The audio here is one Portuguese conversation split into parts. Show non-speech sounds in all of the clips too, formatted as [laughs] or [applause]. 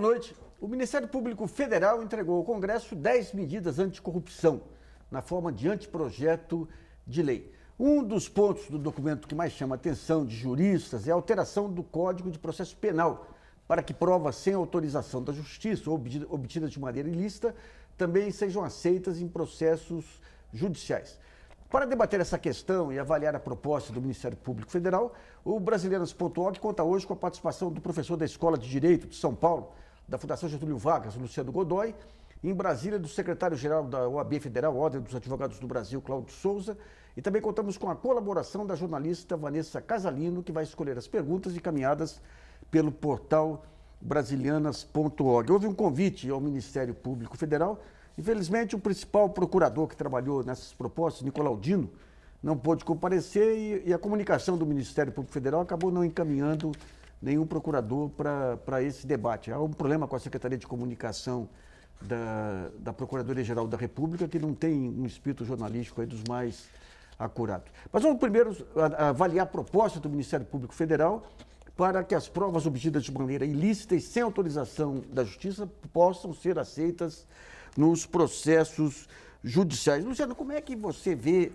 boa noite. O Ministério Público Federal entregou ao Congresso 10 medidas anticorrupção, na forma de anteprojeto de lei. Um dos pontos do documento que mais chama a atenção de juristas é a alteração do Código de Processo Penal, para que provas sem autorização da Justiça ou obtidas de maneira ilícita também sejam aceitas em processos judiciais. Para debater essa questão e avaliar a proposta do Ministério Público Federal, o Brasileiras.org conta hoje com a participação do professor da Escola de Direito de São Paulo, da Fundação Getúlio Vargas, Luciano Godoy, em Brasília, do secretário-geral da OAB Federal, Ordem dos Advogados do Brasil, Cláudio Souza, e também contamos com a colaboração da jornalista Vanessa Casalino, que vai escolher as perguntas encaminhadas pelo portal brasilianas.org. Houve um convite ao Ministério Público Federal. Infelizmente, o principal procurador que trabalhou nessas propostas, Nicolaudino, não pôde comparecer e, e a comunicação do Ministério Público Federal acabou não encaminhando nenhum procurador para esse debate. Há um problema com a Secretaria de Comunicação da, da Procuradoria-Geral da República, que não tem um espírito jornalístico dos mais acurados. Mas vamos primeiro avaliar a proposta do Ministério Público Federal para que as provas obtidas de maneira ilícita e sem autorização da Justiça possam ser aceitas nos processos judiciais. Luciano, como é que você vê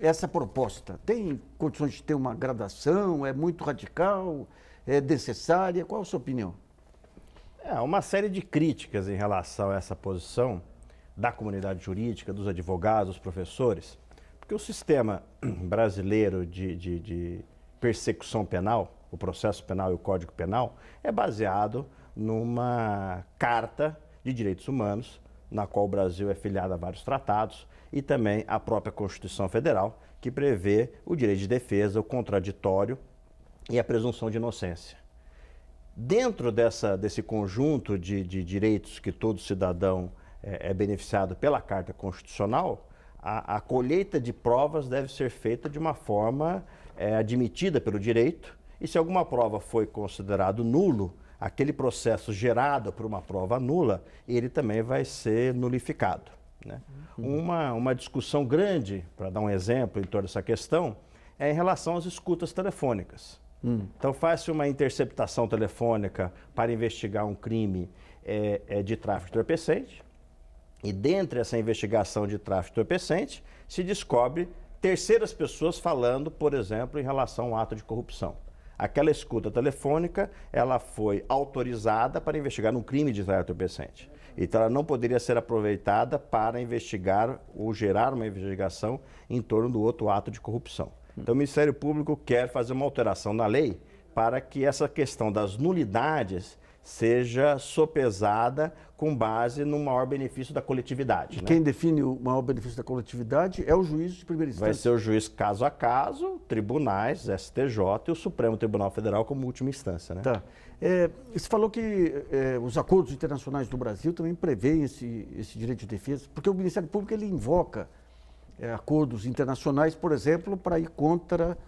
essa proposta? Tem condições de ter uma gradação? É muito radical? é necessária? Qual a sua opinião? É, uma série de críticas em relação a essa posição da comunidade jurídica, dos advogados, dos professores, porque o sistema [clears throat] brasileiro de, de, de persecução penal, o processo penal e o código penal, é baseado numa carta de direitos humanos, na qual o Brasil é filiado a vários tratados, e também a própria Constituição Federal, que prevê o direito de defesa, o contraditório e a presunção de inocência. Dentro dessa, desse conjunto de, de direitos que todo cidadão é, é, beneficiado pela Carta Constitucional, a, a, colheita de provas deve ser feita de uma forma é, admitida pelo direito, e se alguma prova foi considerado nulo, aquele processo gerado por uma prova nula, ele também vai ser nulificado. Né? Uhum. Uma, uma discussão grande, para dar um exemplo em torno dessa questão, é em relação às escutas telefônicas. Hum. Então, faça uma interceptação telefônica para investigar um crime é, é, de tráfico de entorpecente. E dentro dessa investigação de tráfico de entorpecente, se descobre terceiras pessoas falando, por exemplo, em relação a um ato de corrupção. Aquela escuta telefônica, ela foi autorizada para investigar um crime de tráfico de entorpecente. Então, ela não poderia ser aproveitada para investigar ou gerar uma investigação em torno do outro ato de corrupção. Então, o Ministério Público quer fazer uma alteração na lei para que essa questão das nulidades seja sopesada com base no maior benefício da coletividade. E né? quem define o maior benefício da coletividade é o juiz de primeira instância. Vai ser o juiz caso a caso, tribunais, STJ e o Supremo Tribunal Federal como última instância. Né? Tá. É, você falou que é, os acordos internacionais do Brasil também prevêem esse, esse direito de defesa, porque o Ministério Público ele invoca é, acordos internacionais, por exemplo, para ir contra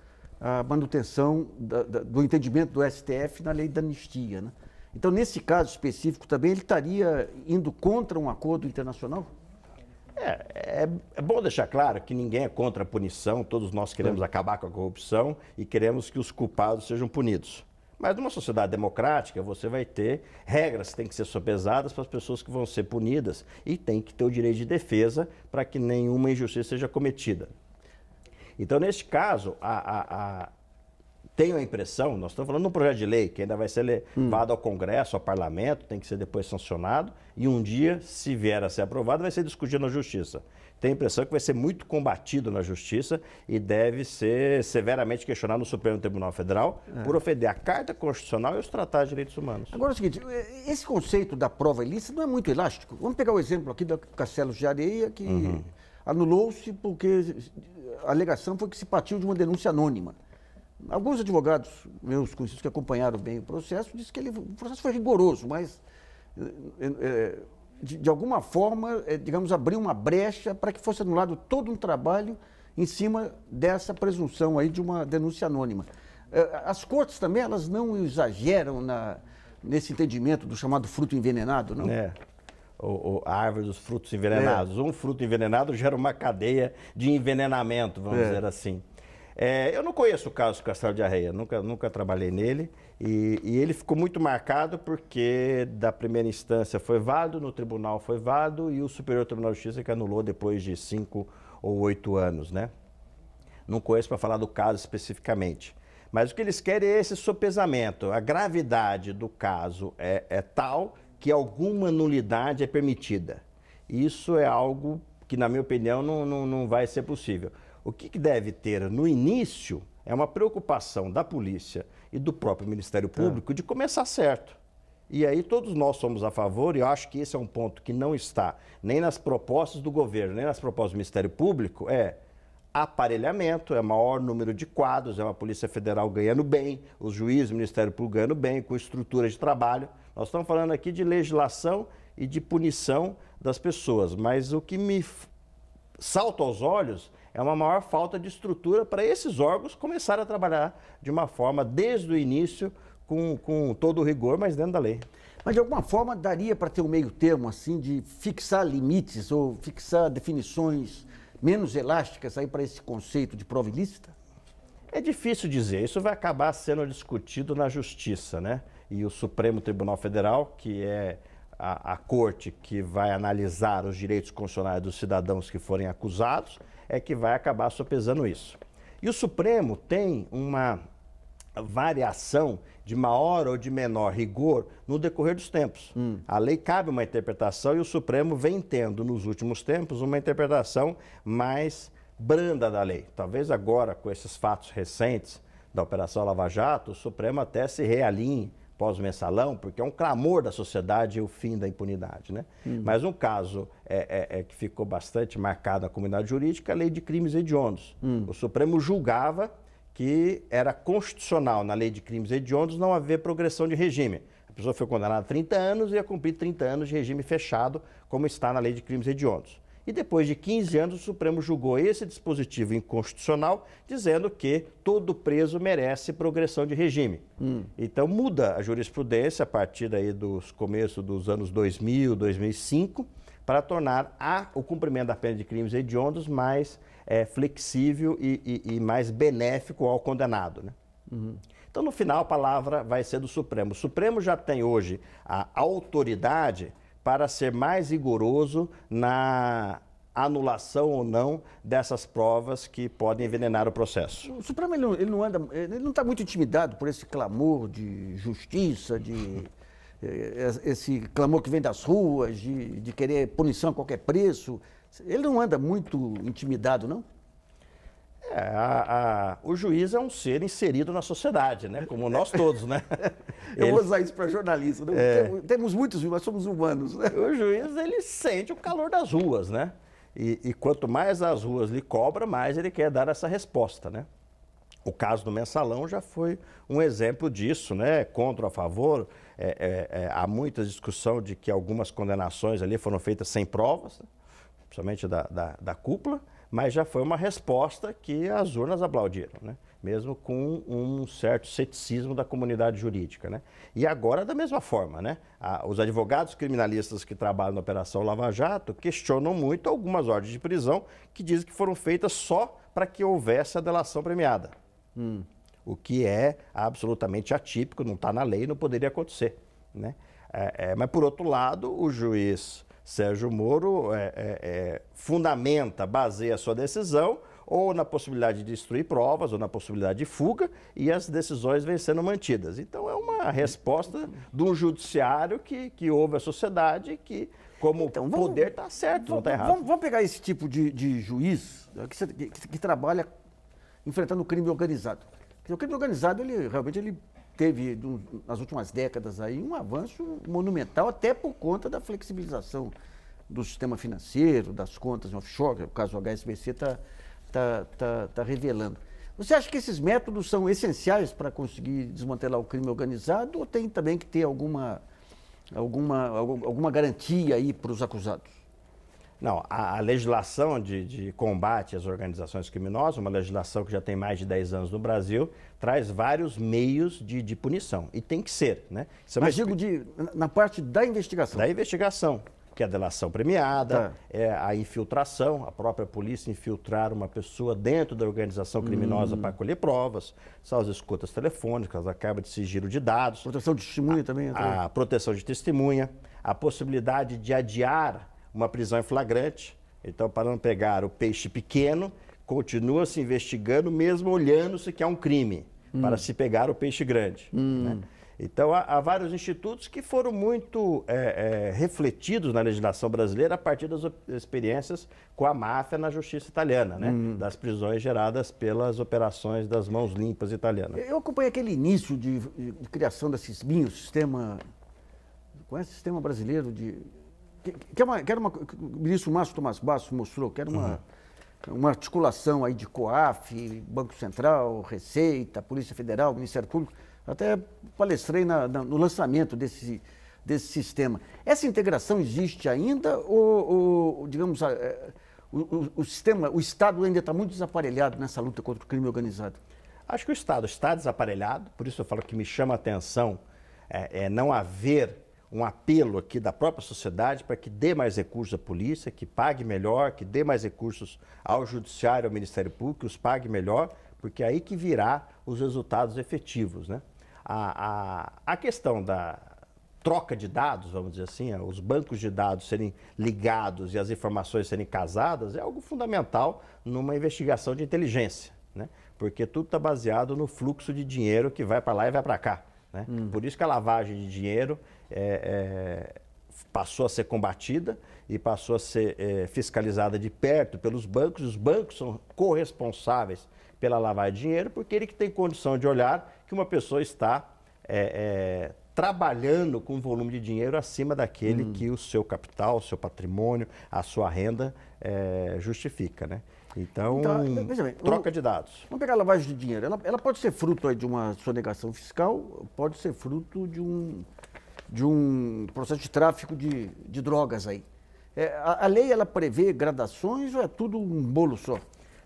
a manutenção da, da, do entendimento do STF na lei da anistia. Né? Então, nesse caso específico também, ele estaria indo contra um acordo internacional? É, é, é, bom deixar claro que ninguém é contra a punição, todos nós queremos acabar com a corrupção e queremos que os culpados sejam punidos. Mas numa sociedade democrática, você vai ter regras que têm que ser sopesadas para as pessoas que vão ser punidas e tem que ter o direito de defesa para que nenhuma injustiça seja cometida. Então, neste caso, a, a, a, tenho a impressão, nós estamos falando de um projeto de lei que ainda vai ser hum. levado hum. ao Congresso, ao Parlamento, tem que ser depois sancionado e um dia, se vier a ser aprovado, vai ser discutido na Justiça tem a impressão que vai ser muito combatido na Justiça e deve ser severamente questionado no Supremo Tribunal Federal é. por ofender a Carta Constitucional e os tratados de direitos humanos. Agora é o seguinte, eh, esse conceito da prova ilícita não é muito elástico. Vamos pegar o exemplo aqui do Castelo de Areia, que uhum. anulou-se porque a alegação foi que se partiu de uma denúncia anônima. Alguns advogados meus conhecidos que acompanharam bem o processo disse que ele, o processo foi rigoroso, mas é, de, de alguma forma, é, digamos, abriu uma brecha para que fosse anulado todo um trabalho em cima dessa presunção aí de uma denúncia anônima. Eh, as cortes também, elas não exageram na, nesse entendimento do chamado fruto envenenado, não? É. O, o, a árvore dos frutos envenenados. É. Um fruto envenenado gera uma cadeia de envenenamento, vamos é. dizer assim. É, eu não conheço o caso do Castelo de Arreia, nunca, nunca trabalhei nele. E, e, ele ficou muito marcado porque, da primeira instância, foi vado, no tribunal foi vado e o Superior Tribunal de Justiça que anulou depois de cinco ou oito anos, né? Não conheço para falar do caso especificamente. Mas o que eles querem é esse sopesamento. A gravidade do caso é, é tal que alguma nulidade é permitida. Isso é algo que, na minha opinião, não, não, não vai ser possível. O que, que deve ter no início é uma preocupação da polícia e do próprio Ministério tá. Público de começar certo. E aí todos nós somos a favor, e eu acho que esse é um ponto que não está nem nas propostas do governo, nem nas propostas do Ministério Público, é aparelhamento, é maior número de quadros, é uma Polícia Federal ganhando bem, os juízes, o Ministério Público ganhando bem, com estrutura de trabalho. Nós estamos falando aqui de legislação e de punição das pessoas, mas o que me salta aos olhos é uma maior falta de estrutura para esses órgãos começarem a trabalhar de uma forma, desde o início, com, com todo o rigor, mas dentro da lei. Mas de alguma forma daria para ter um meio termo, assim, de fixar limites ou fixar definições menos elásticas aí para esse conceito de prova ilícita? É difícil dizer, isso vai acabar sendo discutido na justiça, né? E o Supremo Tribunal Federal, que é a, a corte que vai analisar os direitos constitucionais dos cidadãos que forem acusados, é que vai acabar sopesando isso. E o Supremo tem uma variação de maior ou de menor rigor no decorrer dos tempos. Hum. A lei cabe uma interpretação e o Supremo vem tendo nos últimos tempos uma interpretação mais branda da lei. Talvez agora, com esses fatos recentes da Operação Lava Jato, o Supremo até se realinhe pós-mensalão, porque é um clamor da sociedade o fim da impunidade. Né? Uhum. Mas um caso é, é, é, que ficou bastante marcado na comunidade jurídica é a lei de crimes hediondos. Hum. O Supremo julgava que era constitucional na lei de crimes hediondos não haver progressão de regime. A pessoa foi condenada a 30 anos e ia cumprir 30 anos de regime fechado, como está na lei de crimes hediondos. E depois de 15 anos, o Supremo julgou esse dispositivo inconstitucional, dizendo que todo preso merece progressão de regime. Hum. Então muda a jurisprudência a partir daí dos começos dos anos 2000, 2005, para tornar a, o cumprimento da pena de crimes hediondos mais é, flexível e, e, e, mais benéfico ao condenado. Né? Uhum. Então, no final, a palavra vai ser do Supremo. O Supremo já tem hoje a autoridade para ser mais rigoroso na anulação ou não dessas provas que podem envenenar o processo. O Supremo ele não, ele não anda, ele não está muito intimidado por esse clamor de justiça, de eh, eh, esse clamor que vem das ruas, de, de querer punição a qualquer preço. Ele não anda muito intimidado, não? É, a, a, o juiz é um ser inserido na sociedade, né? Como nós todos, né? [laughs] Eu ele... vou usar isso para jornalista. Né? É... Temos muitos, mas somos humanos, né? O juiz, ele sente o calor das ruas, né? E, e, quanto mais as ruas lhe cobram mais ele quer dar essa resposta, né? O caso do mensalão já foi um exemplo disso, né? Contra a favor, é, é, é, há muita discussão de que algumas condenações ali foram feitas sem provas, né? principalmente da, da, da cúpula mas já foi uma resposta que as urnas aplaudiram, né? mesmo com um certo ceticismo da comunidade jurídica. Né? E agora, da mesma forma, né? os advogados criminalistas que trabalham na Operação Lava Jato questionam muito algumas ordens de prisão que dizem que foram feitas só para que houvesse a delação premiada, hum. o que é absolutamente atípico, não está na lei, não poderia acontecer. Né? É, é, mas, por outro lado, o juiz Sérgio Moro é, é, é, fundamenta, baseia a sua decisão ou na possibilidade de destruir provas, ou na possibilidade de fuga, e as decisões vêm sendo mantidas. Então, é uma resposta de um judiciário que, que ouve a sociedade, que, como então, vamos, poder, está certo, tá vamos, não está errado. Vamos, vamos, pegar esse tipo de, de juiz é, que, que, que trabalha enfrentando o crime organizado. O crime organizado, ele realmente ele teve, nas últimas décadas, aí, um avanço monumental, até por conta da flexibilização do sistema financeiro, das contas em offshore, o caso do HSBC está tá, tá, tá revelando. Você acha que esses métodos são essenciais para conseguir desmantelar o crime organizado ou tem também que ter alguma, alguma, alguma garantia aí para os acusados? Não, a, a legislação de, de, combate às organizações criminosas, uma legislação que já tem mais de 10 anos no Brasil, traz vários meios de, de punição. E tem que ser, né? Isso é Mas digo de, na parte da investigação. Da investigação, que é a delação premiada, tá. é a infiltração, a própria polícia infiltrar uma pessoa dentro da organização criminosa hum. para colher provas, são as escutas telefônicas, a quebra de sigilo de dados. Proteção de testemunha a, também. Né? a proteção de testemunha, a possibilidade de adiar uma prisão em flagrante. Então, para não pegar o peixe pequeno, continua se investigando, mesmo olhando-se que é um crime, hum. para se pegar o peixe grande. Hum. Né? Então, há, há, vários institutos que foram muito é, é, refletidos na legislação brasileira a partir das experiências com a máfia na justiça italiana, né? Hum. das prisões geradas pelas operações das mãos limpas italianas. Eu acompanhei aquele início de, de, de criação da CISBIN, o sistema. Conhece é o sistema brasileiro de quer uma, quer uma, o ministro Márcio Tomás Bastos mostrou, que era uma, uhum. uma articulação aí de COAF, Banco Central, Receita, Polícia Federal, Ministério Público. Até palestrei na, na, no lançamento desse, desse sistema. Essa integração existe ainda ou, ou digamos, a, é, o, o, o, sistema, o Estado ainda está muito desaparelhado nessa luta contra o crime organizado? Acho que o Estado está desaparelhado, por isso eu falo que me chama a atenção é, é não haver um apelo aqui da própria sociedade para que dê mais recursos à polícia, que pague melhor, que dê mais recursos ao judiciário, ao Ministério Público, que os pague melhor, porque é aí que virá os resultados efetivos. Né? A, a, a questão da troca de dados, vamos dizer assim, é, os bancos de dados serem ligados e as informações serem casadas é algo fundamental numa investigação de inteligência, né? porque tudo está baseado no fluxo de dinheiro que vai para lá e vai para cá. Né? Hum. Por isso que a lavagem de dinheiro é, é, passou a ser combatida e passou a ser é, fiscalizada de perto pelos bancos. Os bancos são corresponsáveis pela lavagem de dinheiro, porque ele que tem condição de olhar que uma pessoa está é, é, trabalhando com um volume de dinheiro acima daquele hum. que o seu capital, o seu patrimônio, a sua renda é, justifica, né? Então, então bem, troca de dados. Vamos pegar a lavagem de dinheiro. Ela, ela pode ser fruto de uma sonegação fiscal, pode ser fruto de um de um processo de tráfico de, de drogas aí. É, a, a, lei ela prevê gradações ou é tudo um bolo só?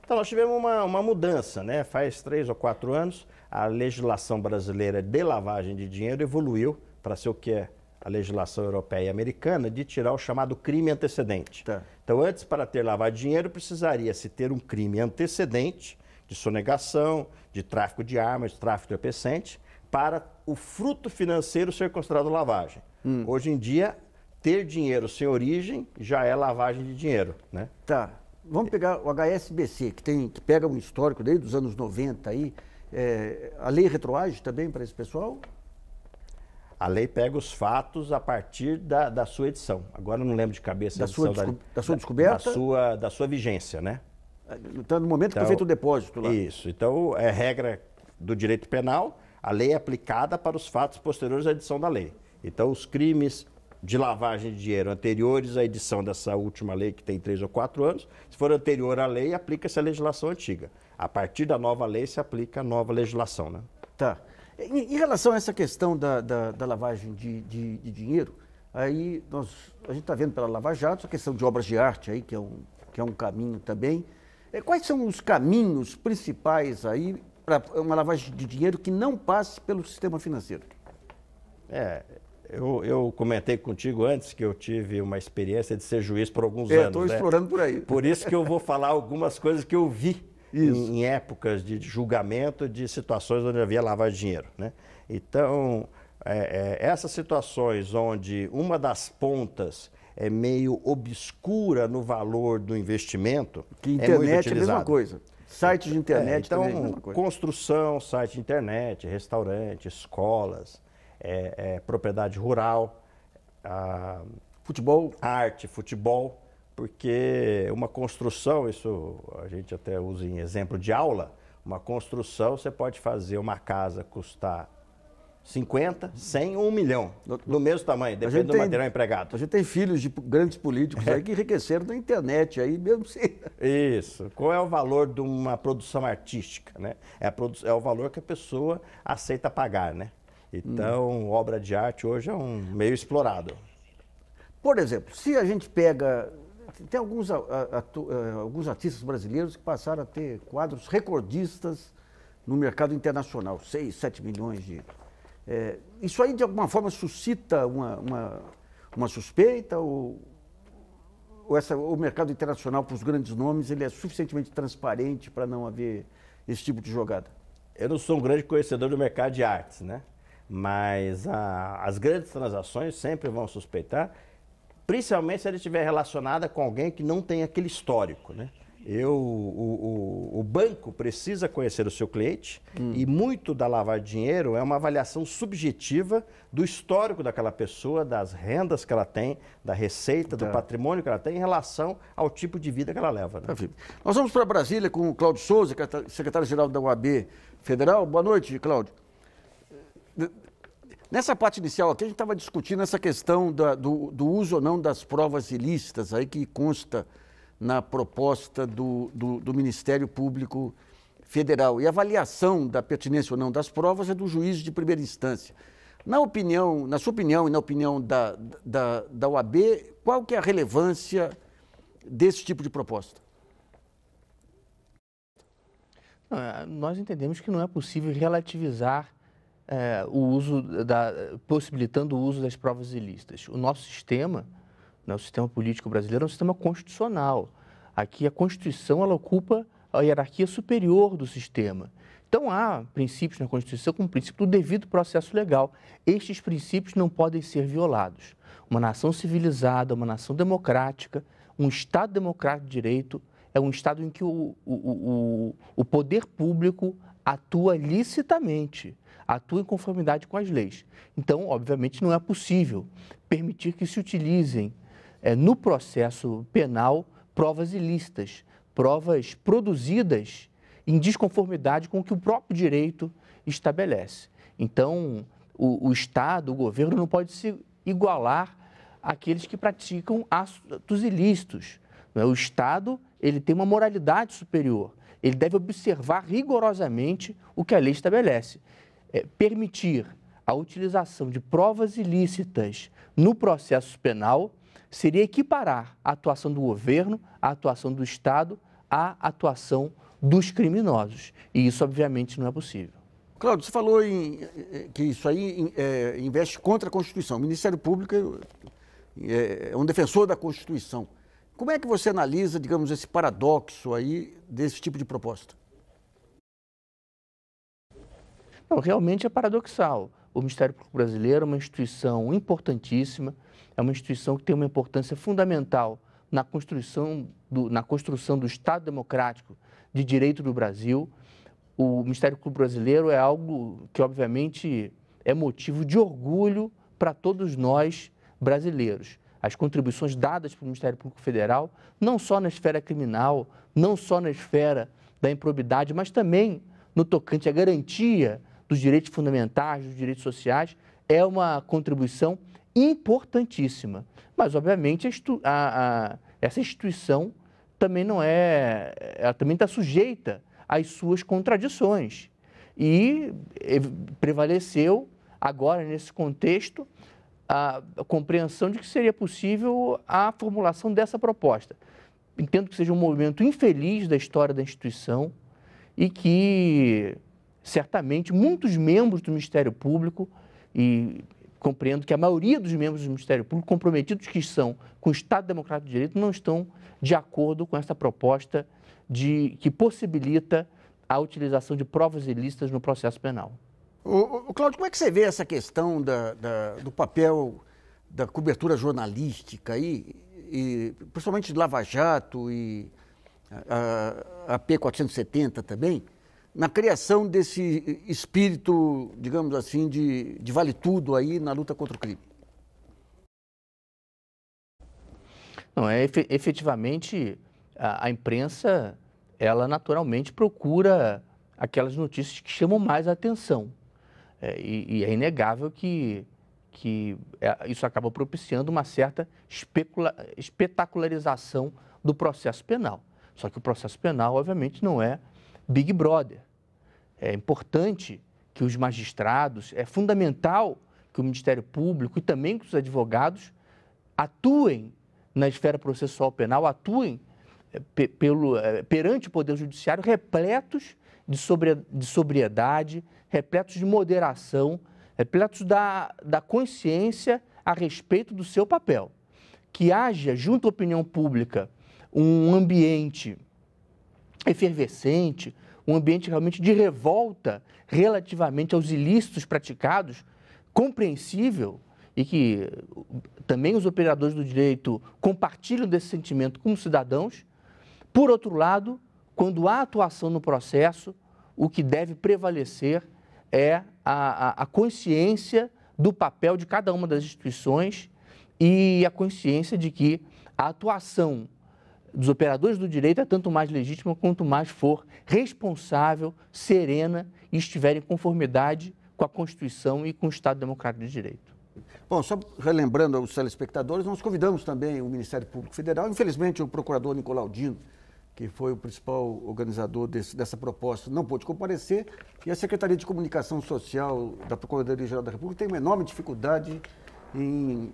Então, nós tivemos uma, uma mudança, né? Faz três ou quatro anos, a legislação brasileira de lavagem de dinheiro evoluiu para ser o que é a legislação europeia e americana de tirar o chamado crime antecedente. Tá. Então, antes, para ter lavado dinheiro, precisaria-se ter um crime antecedente de sonegação, de tráfico de armas, de tráfico de entorpecente, para o fruto financeiro ser considerado lavagem. Hum. Hoje em dia, ter dinheiro sem origem já é lavagem de dinheiro, né? Tá. Vamos é. pegar o HSBC, que, tem, que pega um histórico desde os anos 90 aí. É, a lei retroage também para esse pessoal? A lei pega os fatos a partir da, da sua edição. Agora eu não lembro de cabeça da sua, da, da, sua descoberta? Da, da, sua, da sua vigência, né? Então, no momento então, que foi então, feito o depósito lá. Isso. Então, é regra do direito penal a lei é aplicada para os fatos posteriores à edição da lei. Então, os crimes de lavagem de dinheiro anteriores à edição dessa última lei, que tem três ou quatro anos, se for anterior à lei, aplica-se a legislação antiga. A partir da nova lei, se aplica a nova legislação, né? Tá. Em, relação a essa questão da, da, da lavagem de, de, de, dinheiro, aí nós, a gente está vendo pela Lava Jato a questão de obras de arte aí, que é um, que é um caminho também. É, quais são os caminhos principais aí para uma lavagem de dinheiro que não passe pelo sistema financeiro. É, eu, eu, comentei contigo antes que eu tive uma experiência de ser juiz por alguns é, anos. Estou né? explorando né? por aí. Por isso que eu vou falar algumas coisas que eu vi em, em, épocas de julgamento de situações onde havia lavagem de dinheiro. Né? Então, é, é, essas situações onde uma das pontas é meio obscura no valor do investimento. Que internet é, muito utilizado. é a mesma coisa. Site de é, internet é, então, também. É construção, site de internet, restaurante, escolas, é, é, propriedade rural, a, futebol, arte, futebol, porque uma construção, isso a gente até usa em exemplo de aula, uma construção você pode fazer uma casa custar 50, 100 ou 1 milhão. Do mesmo tamanho, depende do tem, material empregado. A gente tem filhos de grandes políticos é. aí que enriqueceram na internet aí mesmo sim. [laughs] Isso. Qual é o valor de uma produção artística, né? É, produ é o valor que a pessoa aceita pagar, né? Então, hum. obra de arte hoje é um meio explorado. Por exemplo, se a gente pega... Tem alguns, atu, eh, alguns artistas brasileiros que passaram a ter quadros recordistas no mercado internacional, 6, 7 milhões de é, isso aí, de alguma forma, suscita uma, uma, uma suspeita ou, ou essa, o mercado internacional para os grandes nomes ele é suficientemente transparente para não haver esse tipo de jogada? Eu não sou um grande conhecedor do mercado de artes, né? Mas a, as grandes transações sempre vão suspeitar, principalmente se ela estiver relacionada com alguém que não tem aquele histórico, né? Eu, o, o, o, banco precisa conhecer o seu cliente hum. e muito da lavar dinheiro é uma avaliação subjetiva do histórico daquela pessoa, das rendas que ela tem, da receita, tá. do patrimônio que ela tem em relação ao tipo de vida que ela leva. Né? Tá, Nós vamos para Brasília com o Cláudio Souza, é secretário-geral da UAB Federal. Boa noite, Cláudio. Nessa parte inicial aqui, a gente estava discutindo essa questão da, do, do uso ou não das provas ilícitas aí que consta na proposta do, do, do Ministério Público Federal. E a avaliação da pertinência ou não das provas é do juiz de primeira instância. Na opinião, na sua opinião e na opinião da, da, da qual que é a relevância desse tipo de proposta? É, nós entendemos que não é possível relativizar é, o uso da, possibilitando o uso das provas ilícitas. O nosso sistema né? O sistema político brasileiro é um sistema constitucional. Aqui a Constituição ela ocupa a hierarquia superior do sistema. Então há princípios na Constituição como o princípio do devido processo legal. Estes princípios não podem ser violados. Uma nação civilizada, uma nação democrática, um Estado democrático de direito é um Estado em que o, o, o, o poder público atua licitamente, atua em conformidade com as leis. Então, obviamente, não é possível permitir que se utilizem é, no processo penal provas ilícitas, provas produzidas em desconformidade com o que o próprio direito estabelece. Então, o, o Estado, o governo, não pode se igualar àqueles que praticam atos ilícitos. É? O Estado ele tem uma moralidade superior. Ele deve observar rigorosamente o que a lei estabelece. É, permitir a utilização de provas ilícitas no processo penal seria equiparar a atuação do governo, a atuação do Estado, à atuação dos criminosos. E isso, obviamente, não é possível. Claudio, você falou em, eh, que isso aí é, investe contra a Constituição. O Ministério Público é, é um defensor da Constituição. Como é que você analisa, digamos, esse paradoxo aí desse tipo de proposta? Não, realmente é paradoxal. O Ministério Público Brasileiro é uma instituição importantíssima, é uma instituição que tem uma importância fundamental na construção do, na construção do Estado democrático de direito do Brasil. O Ministério Público Brasileiro é algo que, obviamente, é motivo de orgulho para todos nós brasileiros. As contribuições dadas pelo Ministério Público Federal, não só na esfera criminal, não só na esfera da improbidade, mas também no tocante à garantia dos direitos fundamentais, dos direitos sociais, é uma contribuição importantíssima. Mas, obviamente, a, a, a, essa instituição também não é. Ela também está sujeita às suas contradições. E eh, prevaleceu, agora, nesse contexto, a compreensão de que seria possível a formulação dessa proposta. Entendo que seja um movimento infeliz da história da instituição e que certamente muitos membros do Ministério Público e compreendo que a maioria dos membros do Ministério Público, comprometidos que são com o Estado Democrático de Direito, não estão de acordo com essa proposta de que possibilita a utilização de provas ilícitas no processo penal. O, o Cláudio, como é que você vê essa questão da, da, do papel da cobertura jornalística aí, e, principalmente de Lava Jato e a, a P470 também? na criação desse espírito, digamos assim, de, de vale tudo aí na luta contra o crime? Não, é efetivamente a, a, imprensa, ela naturalmente procura aquelas notícias que chamam mais a atenção. É, e, e, é inegável que, que é, isso acaba propiciando uma certa especula, espetacularização do processo penal. Só que o processo penal, obviamente, não é Big Brother. É importante que os magistrados, é fundamental que o Ministério Público e também que os advogados atuem na esfera processual penal, atuem é, pelo, é, perante o Poder Judiciário repletos de, sobriedade, repletos de moderação, repletos da, da consciência a respeito do seu papel. Que haja, junto à opinião pública, um ambiente efervescente, um ambiente realmente de revolta relativamente aos ilícitos praticados, compreensível e que eh, também os operadores do direito compartilham desse sentimento como cidadãos. Por outro lado, quando há atuação no processo, o que deve prevalecer é a, a, a consciência do papel de cada uma das instituições e a consciência de que a atuação dos operadores do direito é tanto mais legítima quanto mais for responsável, serena e estiver em conformidade com a Constituição e com o Estado Democrático de Direito. Bom, só relembrando aos telespectadores, nós convidamos também o Ministério Público Federal, infelizmente o procurador Nicolau Dino, que foi o principal organizador desse, dessa proposta, não pôde comparecer, e a Secretaria de Comunicação Social da Procuradoria-Geral da República tem uma enorme dificuldade em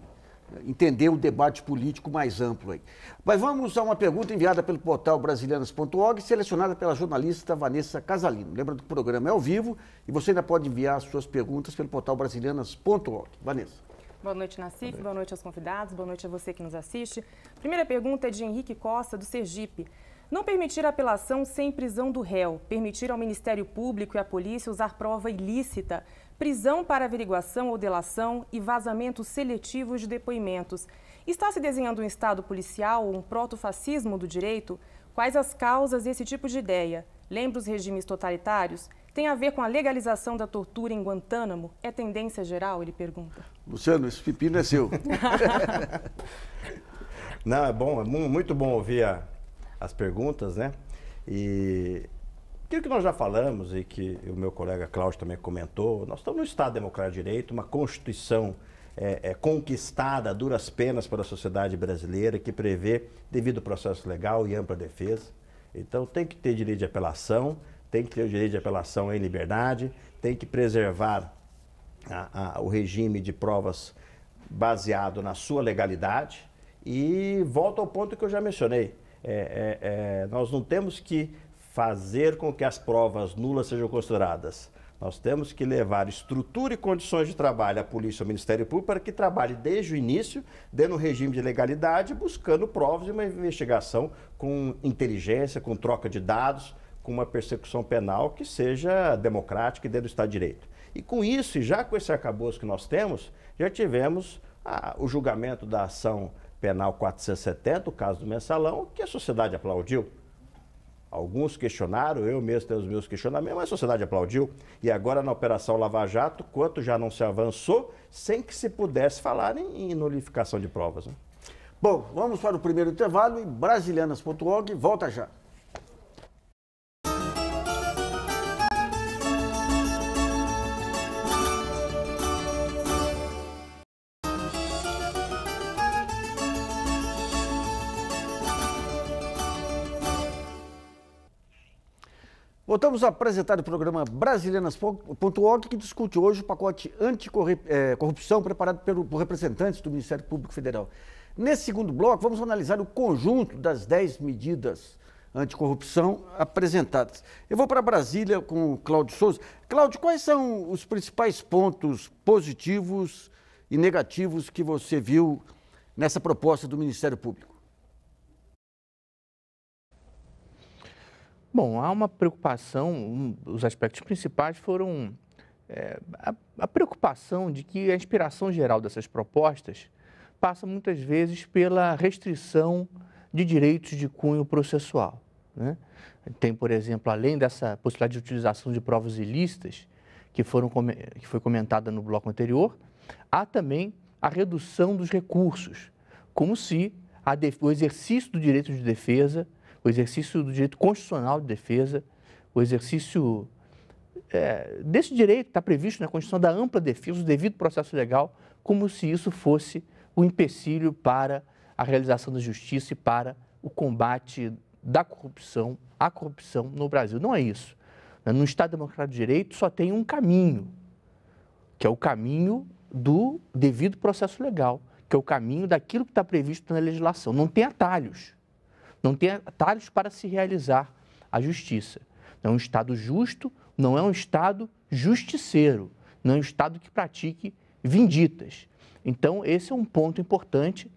entender o debate político mais amplo aí. Mas vamos a uma pergunta enviada pelo portal brasilianas.org, selecionada pela jornalista Vanessa Casalino. Lembrando que o programa é ao vivo e você ainda pode enviar suas perguntas pelo portal brasilianas.org. Vanessa. Boa noite, Nassif. boa noite aos convidados. Boa noite a você que nos assiste. Primeira pergunta é de Henrique Costa, do Sergipe. Não permitir apelação sem prisão do réu, permitir ao Ministério Público e à polícia usar prova ilícita, prisão para averiguação ou delação e vazamento seletivo de depoimentos. Está se desenhando um Estado policial ou um protofascismo do direito? Quais as causas desse tipo de ideia? Lembra os regimes totalitários? Tem a ver com a legalização da tortura em Guantánamo? É tendência geral? Ele pergunta. Luciano, esse pepino é seu. [laughs] [laughs] Não, é bom, é muito bom ouvir a, as perguntas, né? E aquilo que nós já falamos e que o meu colega Cláudio também comentou, nós estamos num Estado Democrático de Direito, uma Constituição é, é, conquistada a duras penas pela sociedade brasileira, que prevê devido processo legal e ampla defesa. Então tem que ter direito de apelação, tem que ter o direito de apelação em liberdade, tem que preservar a, a, o regime de provas baseado na sua legalidade. E volta ao ponto que eu já mencionei é, é, é, nós não temos que fazer com que as provas nulas sejam consideradas. Nós temos que levar estrutura e condições de trabalho à polícia e ao Ministério Público para que trabalhe desde o início, dentro um regime de legalidade, buscando provas e uma investigação com inteligência, com troca de dados, com uma persecução penal que seja democrática e dentro do Estado de Direito. E com isso, e já com esse arcabouço que nós temos, já tivemos ah, o julgamento da ação Penal 470, o caso do mensalão, que a sociedade aplaudiu. Alguns questionaram, eu mesmo tenho os meus questionamentos, mas a sociedade aplaudiu. E agora na Operação Lava Jato, quanto já não se avançou, sem que se pudesse falar em, em nulificação de provas. Né? Bom, vamos para o primeiro intervalo e brasilianas.org volta já. Voltamos a apresentar o programa Brasilianas.org, que discute hoje o pacote anticorrupção é, preparado pelo, por representantes do Ministério Público Federal. Nesse segundo bloco, vamos analisar o conjunto das 10 medidas anticorrupção apresentadas. Eu vou para Brasília com o Cláudio Souza. Cláudio, quais são os principais pontos positivos e negativos que você viu nessa proposta do Ministério Público? Bom, há uma preocupação, um, os aspectos principais foram é, a, a, preocupação de que a inspiração geral dessas propostas passa muitas vezes pela restrição de direitos de cunho processual. Né? Tem, por exemplo, além dessa possibilidade de utilização de provas ilícitas, que, foram, que foi comentada no bloco anterior, há também a redução dos recursos, como se o exercício do direito de defesa o exercício do direito constitucional de defesa, o exercício é, desse direito que está previsto na Constituição da ampla defesa, o devido processo legal, como se isso fosse o um empecilho para a realização da justiça e para o combate da corrupção, à corrupção no Brasil. Não é isso. No Estado Democrático de Direito só tem um caminho, que é o caminho do devido processo legal, que é o caminho daquilo que está previsto na legislação. Não tem atalhos não tem atalhos para se realizar a justiça. Não é um Estado justo, não é um Estado justiceiro, não é um Estado que pratique vinditas. Então, esse é um ponto importante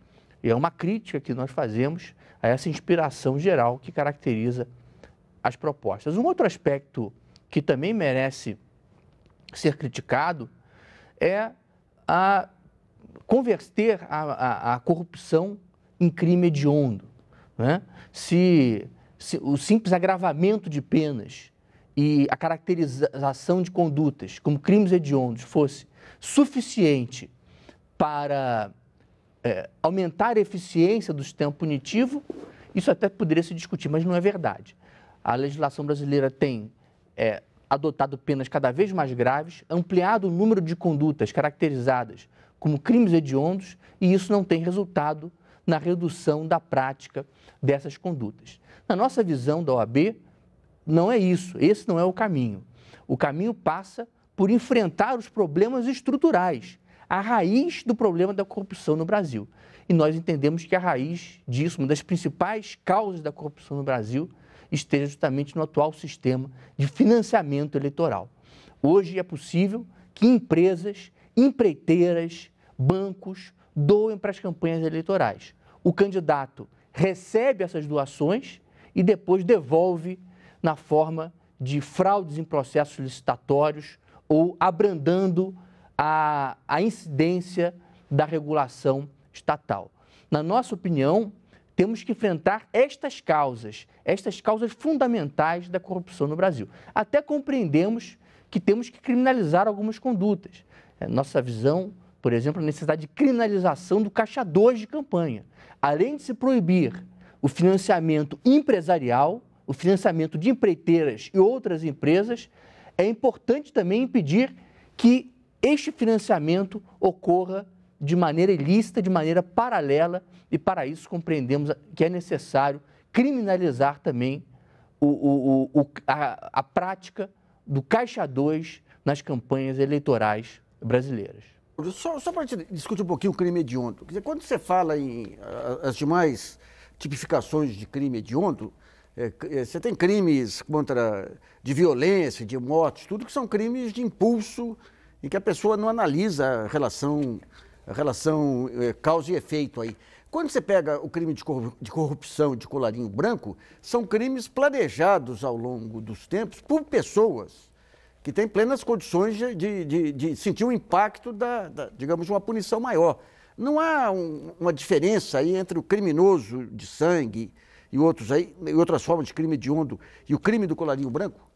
e é uma crítica que nós fazemos a essa inspiração geral que caracteriza as propostas. Um outro aspecto que também merece ser criticado é a converter a, a, a corrupção em crime hediondo né? se, se o simples agravamento de penas e a caracterização de condutas como crimes hediondos fosse suficiente para é, aumentar a eficiência do sistema punitivo, isso até poderia se discutir, mas não é verdade. A legislação brasileira tem é, adotado penas cada vez mais graves, ampliado o número de condutas caracterizadas como crimes hediondos, e isso não tem resultado na redução da prática dessas condutas. Na nossa visão da OAB, não é isso, esse não é o caminho. O caminho passa por enfrentar os problemas estruturais, a raiz do problema da corrupção no Brasil. E nós entendemos que a raiz disso, uma das principais causas da corrupção no Brasil, esteja justamente no atual sistema de financiamento eleitoral. Hoje é possível que empresas, empreiteiras, bancos doem para as campanhas eleitorais o candidato recebe essas doações e depois devolve na forma de fraudes em processos licitatórios ou abrandando a, a incidência da regulação estatal. Na nossa opinião, temos que enfrentar estas causas, estas causas fundamentais da corrupção no Brasil. Até compreendemos que temos que criminalizar algumas condutas. É, nossa visão por exemplo, a necessidade de criminalização do caixa 2 de campanha. Além de se proibir o financiamento empresarial, o financiamento de empreiteiras e outras empresas, é importante também impedir que este financiamento ocorra de maneira ilícita, de maneira paralela, e para isso compreendemos que é necessário criminalizar também o, o, o, a, a prática do Caixa 2 nas campanhas eleitorais brasileiras. Só, só para discutir um pouquinho o crime hediondo. Quer dizer, quando você fala em as demais tipificações de crime hediondo, é, é, você tem crimes contra de violência, de morte, tudo que são crimes de impulso, e que a pessoa não analisa a relação, a relação é, causa e efeito aí. Quando você pega o crime de corrupção de colarinho branco, são crimes planejados ao longo dos tempos por pessoas que tem plenas condições de, de, de sentir o impacto da, da, digamos, de uma punição maior. Não há um, uma diferença aí entre o criminoso de sangue e outros aí, e outras formas de crime hediondo e o crime do colarinho branco?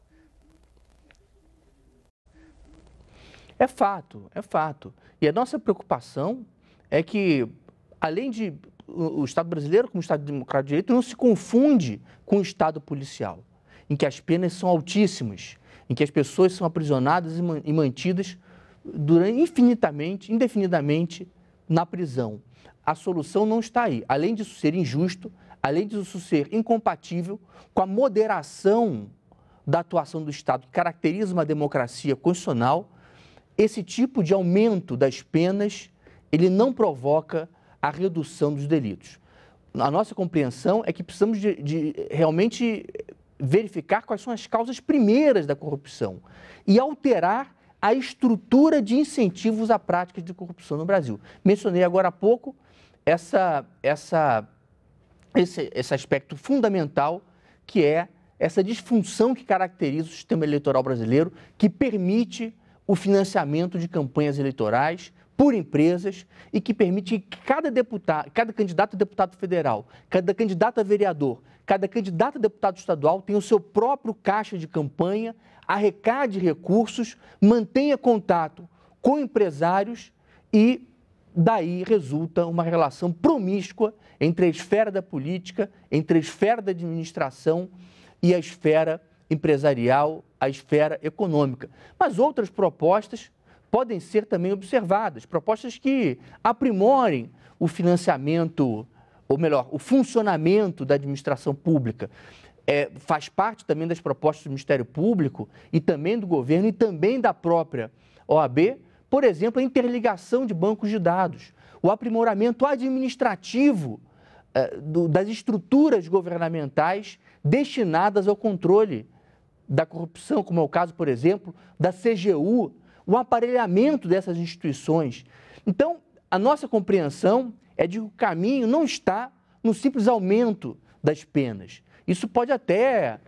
É fato, é fato. E a nossa preocupação é que, além de o Estado brasileiro, como Estado democrático de direito, não se confunde com o Estado policial, em que as penas são altíssimas em que as pessoas são aprisionadas e mantidas durante, infinitamente, indefinidamente na prisão. A solução não está aí. Além disso ser injusto, além disso ser incompatível com a moderação da atuação do Estado, que caracteriza uma democracia constitucional, esse tipo de aumento das penas, ele não provoca a redução dos delitos. A nossa compreensão é que precisamos de, de realmente verificar quais são as causas primeiras da corrupção e alterar a estrutura de incentivos à prática de corrupção no Brasil. Mencionei agora há pouco essa, essa, esse, esse aspecto fundamental que é essa disfunção que caracteriza o sistema eleitoral brasileiro, que permite o financiamento de campanhas eleitorais, por empresas e que permite que cada deputado, cada candidato a deputado federal, cada candidato a vereador, cada candidato a deputado estadual tenha o seu próprio caixa de campanha, arrecade recursos, mantenha contato com empresários e daí resulta uma relação promíscua entre a esfera da política, entre a esfera da administração e a esfera empresarial, a esfera econômica. Mas outras propostas podem ser também observadas, propostas que aprimorem o financiamento, ou melhor, o funcionamento da administração pública. É, faz parte também das propostas do Ministério Público e também do governo e também da própria OAB, por exemplo, a interligação de bancos de dados, o aprimoramento administrativo é, do, das estruturas governamentais destinadas ao controle da corrupção, como é o caso, por exemplo, da CGU o aparelhamento dessas instituições. Então, a nossa compreensão é de que o caminho não está no simples aumento das penas. Isso pode até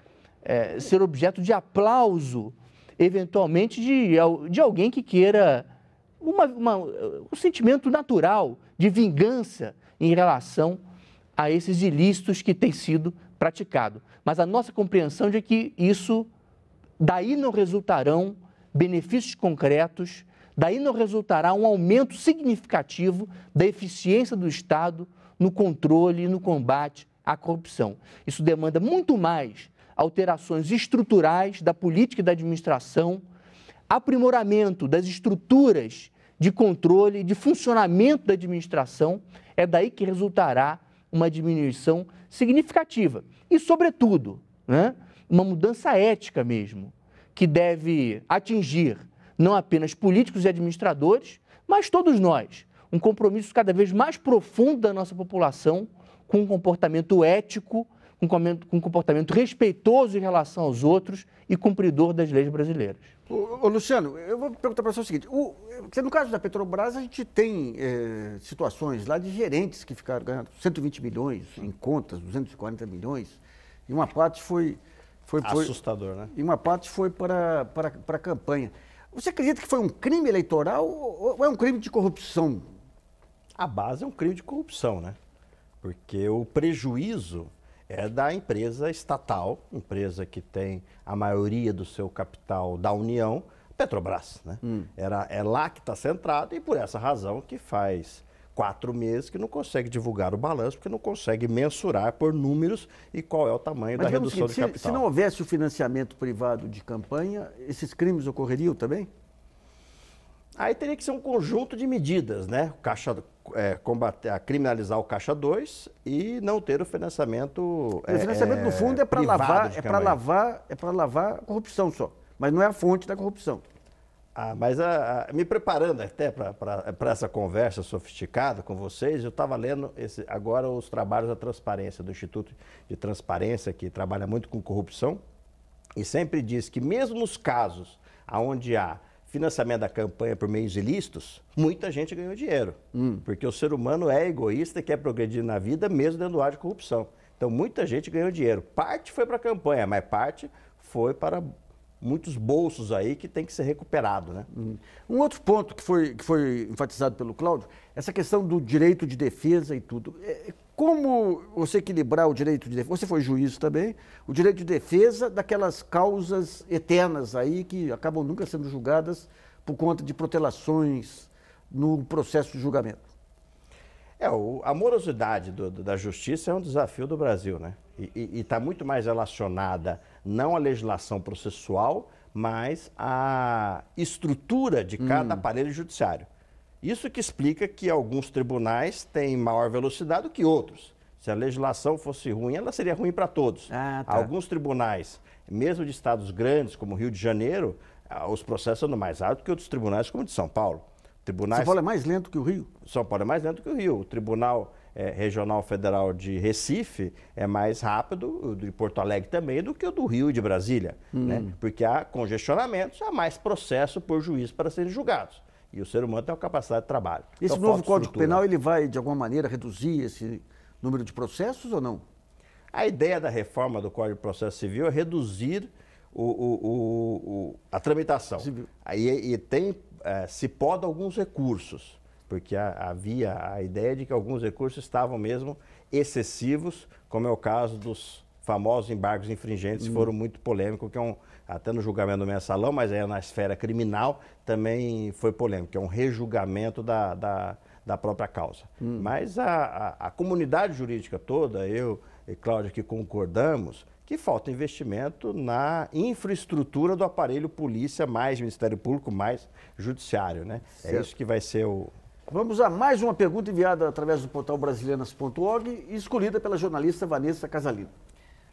é, ser objeto de aplauso, eventualmente, de, de alguém que queira uma, uma, um sentimento natural de vingança em relação a esses ilícitos que têm sido praticados. Mas a nossa compreensão de que isso, daí não resultarão benefícios concretos, daí não resultará um aumento significativo da eficiência do Estado no controle e no combate à corrupção. Isso demanda muito mais alterações estruturais da política e da administração, aprimoramento das estruturas de controle e de funcionamento da administração, é daí que resultará uma diminuição significativa. E, sobretudo, né, uma mudança ética mesmo, que deve atingir não apenas políticos e administradores, mas todos nós. Um compromisso cada vez mais profundo da nossa população com um comportamento ético, com um comportamento respeitoso em relação aos outros e cumpridor das leis brasileiras. Ô, ô Luciano, eu vou perguntar para você o seguinte: o, no caso da Petrobras, a gente tem é, situações lá de gerentes que ficaram ganhando 120 milhões em contas, 240 milhões, e uma parte foi foi, foi, Assustador, né? E uma parte foi para, para, para a campanha. Você acredita que foi um crime eleitoral ou é um crime de corrupção? A base é um crime de corrupção, né? Porque o prejuízo é da empresa estatal, empresa que tem a maioria do seu capital da União, Petrobras, né? Hum. Era, é lá que está centrado e por essa razão que faz quatro meses que não consegue divulgar o balanço, porque não consegue mensurar por números e qual é o tamanho Mas da redução seguinte, de capital. Se não houvesse o financiamento privado de campanha, esses crimes ocorreriam também? Aí teria que ser um conjunto de medidas, né? Caixa, é, combater, criminalizar o Caixa 2 e não ter o financiamento. É, o financiamento, do no é, fundo, é para é lavar, é lavar, é lavar a corrupção só. Mas não é a fonte da corrupção. Ah, mas ah, ah, me preparando até para essa conversa sofisticada com vocês, eu estava lendo esse, agora os trabalhos da transparência, do Instituto de Transparência, que trabalha muito com corrupção, e sempre diz que mesmo nos casos onde há financiamento da campanha por meios ilícitos, muita gente ganhou dinheiro. Hum. Porque o ser humano é egoísta e quer progredir na vida mesmo dentro do ar de corrupção. Então muita gente ganhou dinheiro. Parte foi para a campanha, mas parte foi para muitos bolsos aí que tem que ser recuperado. Né? Um outro ponto que foi, que foi enfatizado pelo Cláudio, essa questão do direito de defesa e tudo. É, como você equilibrar o direito de defesa? Você foi juiz também, o direito de defesa daquelas causas eternas aí que acabam nunca sendo julgadas por conta de protelações no processo de julgamento. É, a morosidade do, do, da justiça é um desafio do Brasil, né? E está muito mais relacionada não a legislação processual, mas a estrutura de cada hum. aparelho judiciário. Isso que explica que alguns tribunais têm maior velocidade do que outros. Se a legislação fosse ruim, ela seria ruim para todos. Ah, tá. Alguns tribunais, mesmo de estados grandes, como Rio de Janeiro, ah, os processos andam mais alto que outros tribunais, como o de São Paulo. Tribunais... São Paulo é mais lento que o Rio? São Paulo é mais lento que o Rio. O Tribunal é, Regional Federal de Recife é mais rápido, o de Porto Alegre também, do que o do Rio e de Brasília. Hum. Né? Porque há congestionamentos, há mais processo por juiz para serem julgados. E o ser humano tem a capacidade de trabalho. Esse então, novo Código estrutura. Penal ele vai, de alguma maneira, reduzir esse número de processos ou não? A ideia da reforma do Código de Processo Civil é reduzir o, o, o, a tramitação. Civil. Aí e tem, é, se poda alguns recursos porque havia a ideia de que alguns recursos estavam mesmo excessivos, como é o caso dos famosos embargos infringentes, que hum. foram muito polêmicos, que é um, até no julgamento do mensalão, mas é na esfera criminal, também foi polêmico, que é um rejulgamento da, da, da própria causa. Hum. Mas a, a, a, comunidade jurídica toda, eu e Cláudia que concordamos, que falta investimento na infraestrutura do aparelho polícia, mais Ministério Público, mais Judiciário, né? É isso que vai ser o, Vamos a mais uma pergunta enviada através do portal brasilianas.org e escolhida pela jornalista Vanessa Casalino.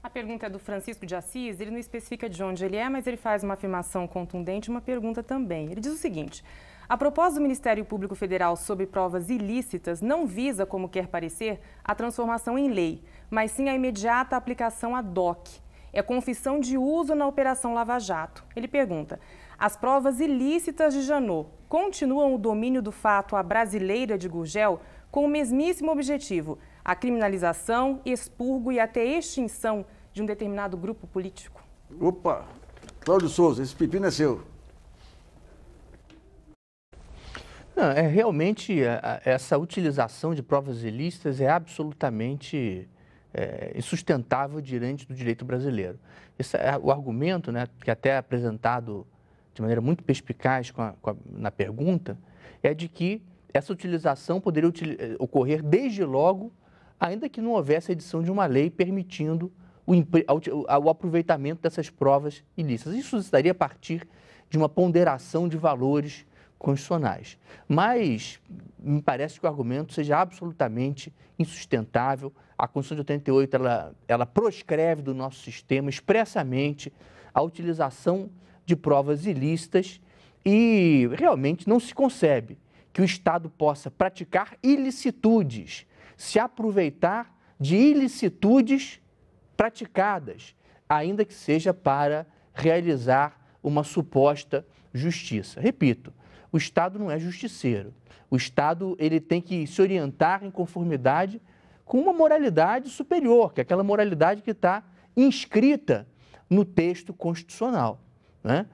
A pergunta é do Francisco de Assis, ele não especifica de onde ele é, mas ele faz uma afirmação contundente uma pergunta também. Ele diz o seguinte: a proposta do Ministério Público Federal sobre provas ilícitas não visa, como quer parecer, a transformação em lei, mas sim a imediata aplicação ad hoc. É confissão de uso na Operação Lava Jato. Ele pergunta: as provas ilícitas de Janot continuam o domínio do fato à brasileira de Gurgel com o mesmíssimo objetivo, a criminalização, expurgo e até extinção de um determinado grupo político. Opa! Cláudio Souza, esse pepino é seu. Não, é realmente essa utilização de provas ilícitas é absolutamente é, insustentável diante do direito brasileiro. Esse, é o argumento, né, que é até é apresentado de maneira muito perspicaz com a, com a, na pergunta, é de que essa utilização poderia util, eh, ocorrer desde logo, ainda que não houvesse a edição de uma lei permitindo o, o aproveitamento dessas provas ilícitas. Isso estaria a partir de uma ponderação de valores constitucionais. Mas me parece que o argumento seja absolutamente insustentável. A Constituição de 88 ela, ela proscreve do nosso sistema expressamente a utilização de provas ilícitas e realmente não se concebe que o Estado possa praticar ilicitudes, se aproveitar de ilicitudes praticadas, ainda que seja para realizar uma suposta justiça. Repito, o Estado não é justiceiro. O Estado ele tem que se orientar em conformidade com uma moralidade superior, que é aquela moralidade que está inscrita no texto constitucional. Né?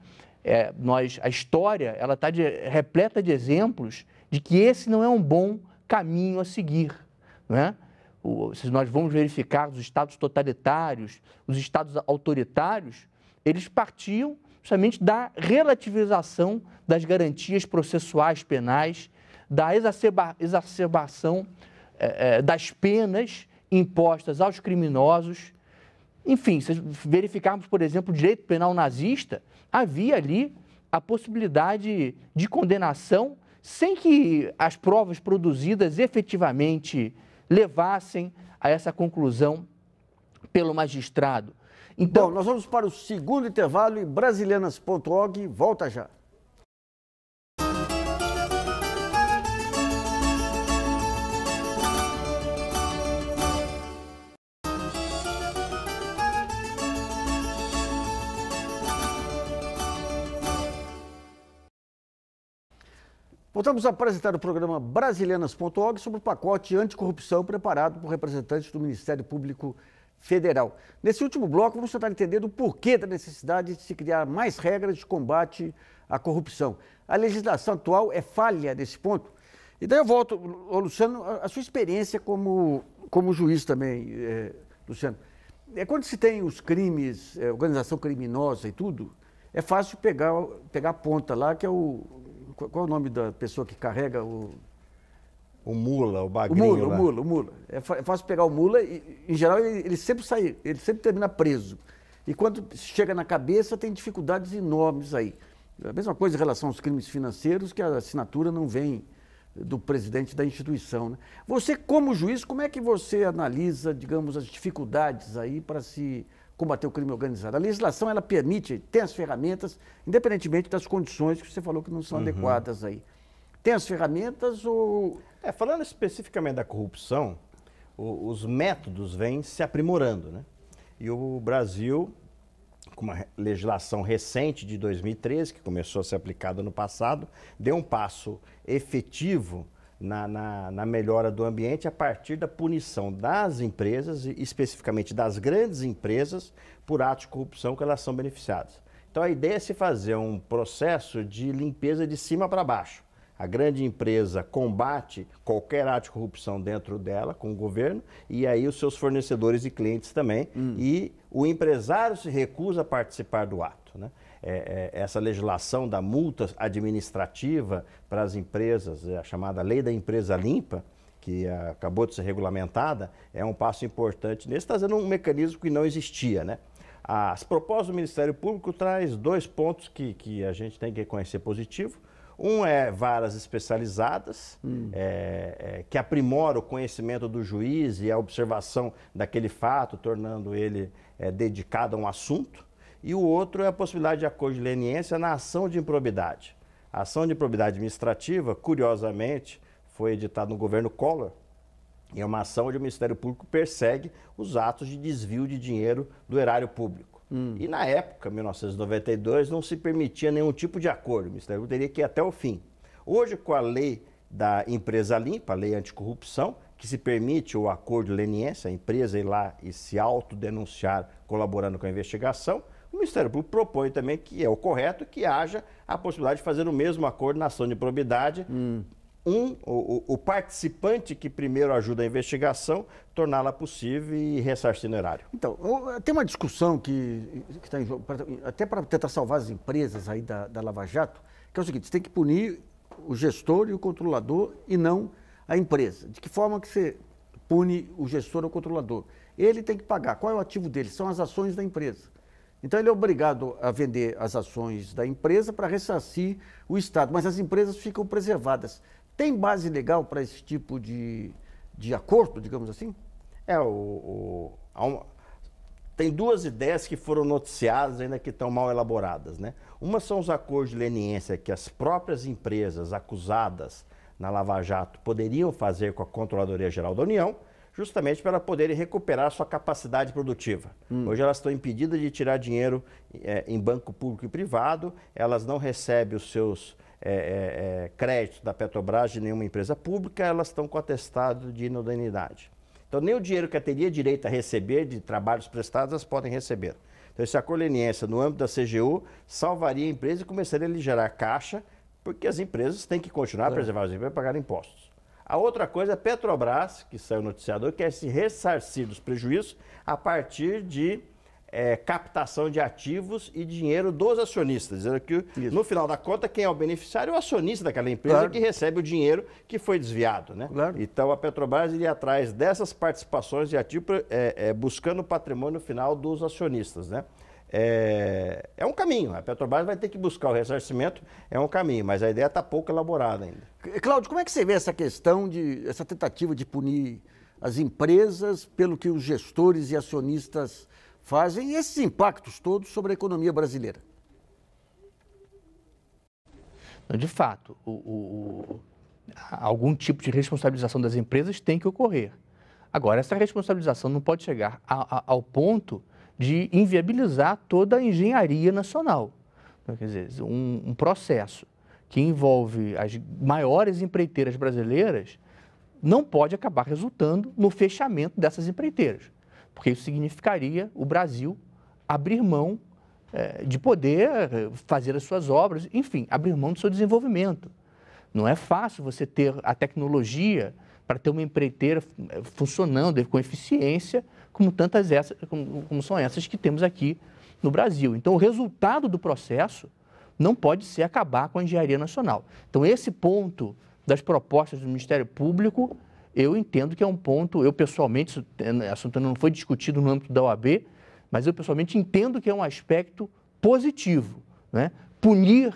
É, nós, a história ela está repleta de exemplos de que esse não é um bom caminho a seguir. Né? O, se nós vamos verificar os estados totalitários, os estados autoritários, eles partiam justamente da relativização das garantias processuais penais, da exacerba, exacerbação é, é, das penas impostas aos criminosos enfim, se verificarmos, por exemplo, o direito penal nazista, havia ali a possibilidade de condenação sem que as provas produzidas efetivamente levassem a essa conclusão pelo magistrado. Então, Bom, nós vamos para o segundo intervalo e brasilianas.org volta já. Voltamos a apresentar o programa Brasilianas.org sobre o pacote anticorrupção preparado por representantes do Ministério Público Federal. Nesse último bloco, vamos tentar entender o porquê da necessidade de se criar mais regras de combate à corrupção. A legislação atual é falha nesse ponto? E daí eu volto, Luciano, a sua experiência como, como juiz também, é, Luciano. É quando se tem os crimes, é, organização criminosa e tudo, é fácil pegar, pegar a ponta lá, que é o qual, é o nome da pessoa que carrega o. O mula, o bagulho. O mula, o mula, o é mula. É fácil pegar o mula e, em geral, ele, ele sempre sai, ele sempre termina preso. E quando chega na cabeça, tem dificuldades enormes aí. A mesma coisa em relação aos crimes financeiros, que a assinatura não vem do presidente da instituição. Né? Você, como juiz, como é que você analisa, digamos, as dificuldades aí para se combater o crime organizado. A legislação ela permite, tem as ferramentas, independentemente das condições que você falou que não são uhum. adequadas aí. Tem as ferramentas ou. É, falando especificamente da corrupção, o, os métodos vêm se aprimorando, né? E o Brasil, com uma legislação recente de 2013, que começou a ser aplicada no passado, deu um passo efetivo na, na, na melhora do ambiente a partir da punição das empresas, especificamente das grandes empresas, por atos de corrupção que elas são beneficiadas. Então a ideia é se fazer um processo de limpeza de cima para baixo. A grande empresa combate qualquer ato de corrupção dentro dela com o governo e aí os seus fornecedores e clientes também. Hum. E o empresário se recusa a participar do ato. Né? é, é, essa legislação da multa administrativa para as empresas, é, a chamada lei da empresa limpa, que é, acabou de ser regulamentada, é um passo importante nesse, trazendo um mecanismo que não existia, né? As propostas do Ministério Público traz dois pontos que, que a gente tem que reconhecer positivo. Um é varas especializadas, hum. é, é, que aprimora o conhecimento do juiz e a observação daquele fato, tornando ele é, dedicado a um assunto e o outro é a possibilidade de acordo de leniência na ação de improbidade. A ação de improbidade administrativa, curiosamente, foi editada no governo Collor, e é uma ação onde o Ministério Público persegue os atos de desvio de dinheiro do erário público. Hum. E na época, 1992, não se permitia nenhum tipo de acordo, o Ministério Público teria que ir até o fim. Hoje, com a lei da empresa limpa, a lei anticorrupção, que se permite o acordo de leniência, a empresa ir lá e se autodenunciar colaborando com a investigação, o Ministério Público propõe também que é o correto que haja a possibilidade de fazer o mesmo acordo na ação de probidade. Hum. Um, o, o, participante que primeiro ajuda a investigação, torná-la possível e ressarcir no erário. Então, tem uma discussão que está em jogo, até para tentar salvar as empresas aí da, da Lava Jato, que é o seguinte, você tem que punir o gestor e o controlador e não a empresa. De que forma que você pune o gestor ou o controlador? Ele tem que pagar. Qual é o ativo dele? São as ações da empresa. Então ele é obrigado a vender as ações da empresa para ressarcir o Estado, mas as empresas ficam preservadas. Tem base legal para esse tipo de, de acordo, digamos assim? É, o, o uma, tem duas ideias que foram noticiadas ainda que estão mal elaboradas. Né? Uma são os acordos de leniência que as próprias empresas acusadas na Lava Jato poderiam fazer com a Controladoria Geral da União, justamente para poderem recuperar sua capacidade produtiva. Hum. Hoje elas estão impedidas de tirar dinheiro é, em banco público e privado, elas não recebem os seus é, é, é créditos da Petrobras de nenhuma empresa pública, elas estão com atestado de inodanidade. Então, nem o dinheiro que teria direito a receber de trabalhos prestados, elas podem receber. Então, essa conveniência no âmbito da CGU salvaria a empresa e começaria a gerar caixa, porque as empresas têm que continuar a é. preservar os empregos e pagar impostos. A outra coisa é Petrobras, que saiu noticiador, quer é se ressarcir dos prejuízos a partir de é, captação de ativos e dinheiro dos acionistas. Dizendo que, Isso. no final da conta, quem é o beneficiário é o acionista daquela empresa claro. que recebe o dinheiro que foi desviado. Né? Claro. Então, a Petrobras iria atrás dessas participações de ativo, é, é, buscando o patrimônio final dos acionistas. Né? é, é um caminho. A Petrobras vai ter que buscar o ressarcimento, é um caminho, mas a ideia está pouco elaborada ainda. Cláudio, como é que você vê essa questão de essa tentativa de punir as empresas pelo que os gestores e acionistas fazem e esses impactos todos sobre a economia brasileira? De fato, o, o, algum tipo de responsabilização das empresas tem que ocorrer. Agora, essa responsabilização não pode chegar a, a, ao ponto de inviabilizar toda a engenharia nacional. Então, quer dizer, um, um processo que envolve as maiores empreiteiras brasileiras não pode acabar resultando no fechamento dessas empreiteiras, porque isso significaria o Brasil abrir mão é, de poder é, fazer as suas obras, enfim, abrir mão do seu desenvolvimento. Não é fácil você ter a tecnologia para ter uma empreiteira é, funcionando com eficiência como tantas essas, como, como são essas que temos aqui no Brasil. Então, o resultado do processo não pode ser acabar com a engenharia nacional. Então, esse ponto das propostas do Ministério Público, eu entendo que é um ponto, eu pessoalmente, esse é, né, assunto não foi discutido no âmbito da OAB, mas eu pessoalmente entendo que é um aspecto positivo. Né? Punir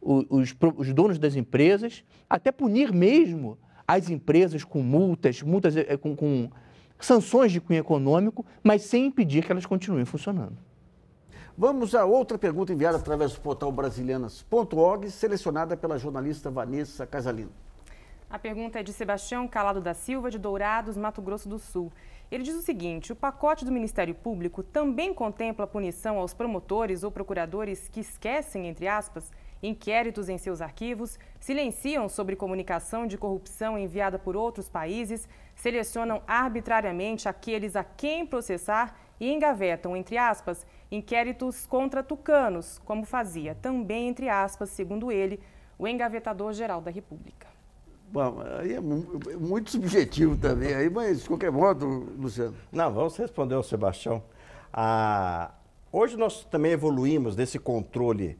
os, os donos das empresas, até punir mesmo as empresas com multas, multas é, com, com sanções de cunho econômico, mas sem impedir que elas continuem funcionando. Vamos a outra pergunta enviada através do portal brasilianas.org, selecionada pela jornalista Vanessa Casalino. A pergunta é de Sebastião Calado da Silva, de Dourados, Mato Grosso do Sul. Ele diz o seguinte: o pacote do Ministério Público também contempla punição aos promotores ou procuradores que esquecem, entre aspas, inquéritos em seus arquivos, silenciam sobre comunicação de corrupção enviada por outros países, selecionam arbitrariamente aqueles a quem processar e engavetam, entre aspas, inquéritos contra tucanos, como fazia também, entre aspas, segundo ele, o engavetador-geral da República. Bom, aí é muito subjetivo também, aí, mas de qualquer modo, Luciano. Não, vamos responder ao Sebastião. Ah, hoje nós também evoluímos desse controle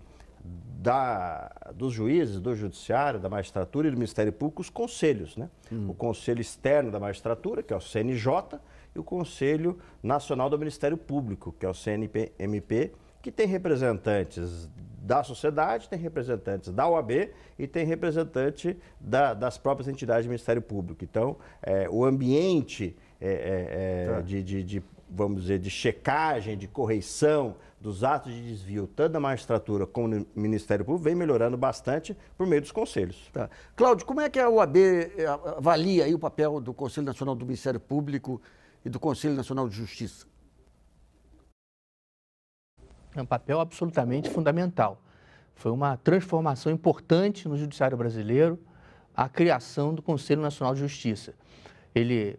da, dos juízes, do judiciário, da magistratura e do Ministério Público os conselhos, né? Hum. O Conselho Externo da Magistratura, que é o CNJ, e o Conselho Nacional do Ministério Público, que é o CNMP, que tem representantes da sociedade, tem representantes da OAB e tem representante da, das próprias entidades do Ministério Público. Então, é, o ambiente é, é, é tá. de, de, de, vamos dizer, de checagem, de correição dos atos de desvio, tanto da magistratura como do Ministério Público, vem melhorando bastante por meio dos conselhos. Tá. Cláudio, como é que a OAB eh, avalia aí o papel do Conselho Nacional do Ministério Público e do Conselho Nacional de Justiça? É um papel absolutamente fundamental. Foi uma transformação importante no judiciário brasileiro a criação do Conselho Nacional de Justiça. Ele,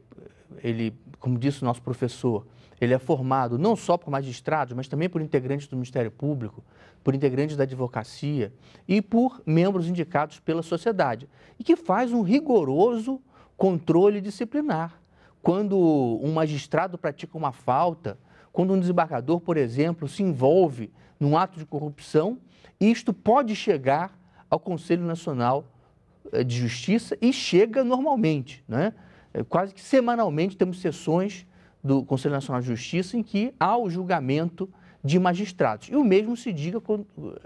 ele como disse o nosso professor, ele é formado não só por magistrados, mas também por integrantes do Ministério Público, por integrantes da advocacia e por membros indicados pela sociedade, e que faz um rigoroso controle disciplinar. Quando um magistrado pratica uma falta, quando um desembargador, por exemplo, se envolve num ato de corrupção, isto pode chegar ao Conselho Nacional eh, de Justiça e chega normalmente, né? É, quase que semanalmente temos sessões do Conselho Nacional de Justiça em que há o julgamento de magistrados. E o mesmo se diga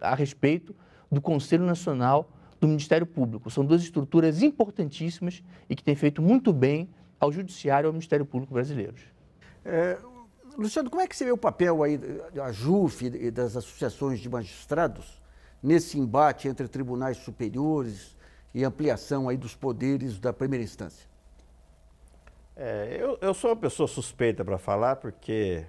a respeito do Conselho Nacional do Ministério Público. São duas estruturas importantíssimas e que têm feito muito bem ao Judiciário e ao Ministério Público brasileiros. É, Luciano, como é que você vê o papel aí da JUF e das associações de magistrados nesse embate entre tribunais superiores e ampliação aí dos poderes da primeira instância? É, eu, eu sou uma pessoa suspeita para falar, porque